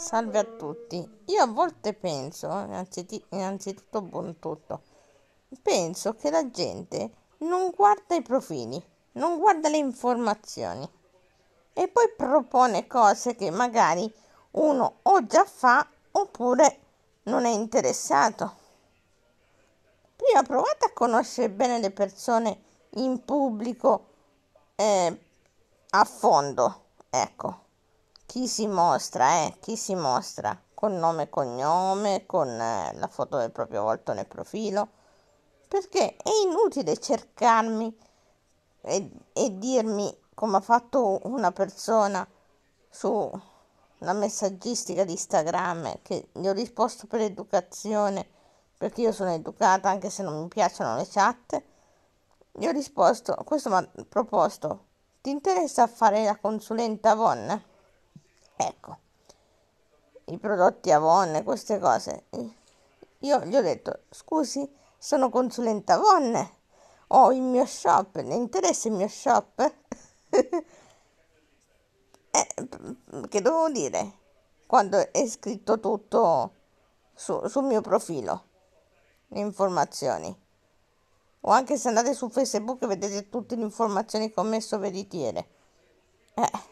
Salve a tutti. Io a volte penso, innanzitutto buon tutto, penso che la gente non guarda i profili, non guarda le informazioni e poi propone cose che magari uno o già fa oppure non è interessato. Prima provate a conoscere bene le persone in pubblico eh, a fondo, ecco chi si mostra, eh, chi si mostra, con nome e cognome, con eh, la foto del proprio volto nel profilo, perché è inutile cercarmi e, e dirmi come ha fatto una persona su la messaggistica di Instagram che gli ho risposto per educazione perché io sono educata anche se non mi piacciono le chat gli ho risposto questo mi ha proposto ti interessa fare la consulenta Vonne? Ecco, i prodotti Avon, queste cose. Io gli ho detto, scusi, sono consulente Avon, ho il mio shop, ne interessa il mio shop? eh, che devo dire quando è scritto tutto su, sul mio profilo, le informazioni. O anche se andate su Facebook vedete tutte le informazioni che ho messo veritiere. Eh.